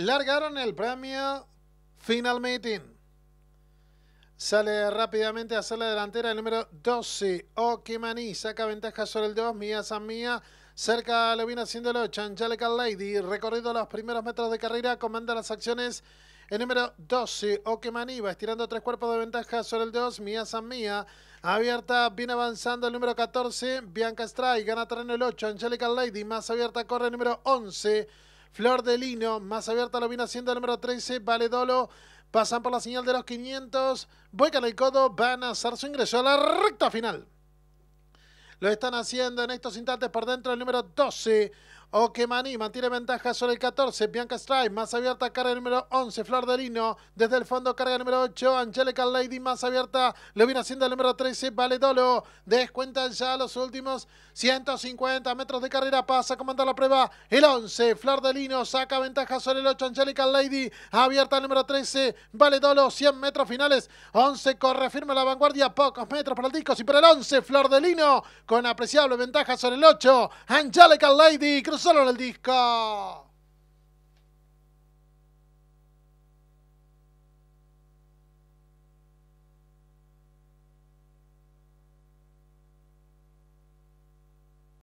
Largaron el premio Final Meeting. Sale rápidamente hacer la delantera el número 12, Okimani. Saca ventaja sobre el 2, Mía San Mía. Cerca lo viene 8, Angelica Lady. Recorrido los primeros metros de carrera, comanda las acciones. El número 12, Okemani, va estirando tres cuerpos de ventaja sobre el 2, Mía San Mía. Abierta, viene avanzando el número 14, Bianca Stray. Gana terreno el 8, Angelica Lady. Más abierta corre el número 11. Flor de Lino, más abierta lo viene haciendo el número 13, Valedolo. Pasan por la señal de los 500, vuelcan el codo, van a hacer su ingreso a la recta final. Lo están haciendo en estos instantes por dentro el número 12. Okemani mantiene ventaja sobre el 14. Bianca Stripe más abierta, carga número 11. Flor de Lino desde el fondo, carga número 8. Angelica Lady más abierta, lo viene haciendo el número 13. Dolo descuenta ya los últimos 150 metros de carrera. Pasa a comandar la prueba el 11. Flor de Lino saca ventaja sobre el 8. Angelica Lady abierta el número 13. Dolo 100 metros finales. 11 corre firme la vanguardia, pocos metros para el disco y para el 11. Flor de Lino con apreciable ventaja sobre el 8. Angelica Lady cruza solo en el disco.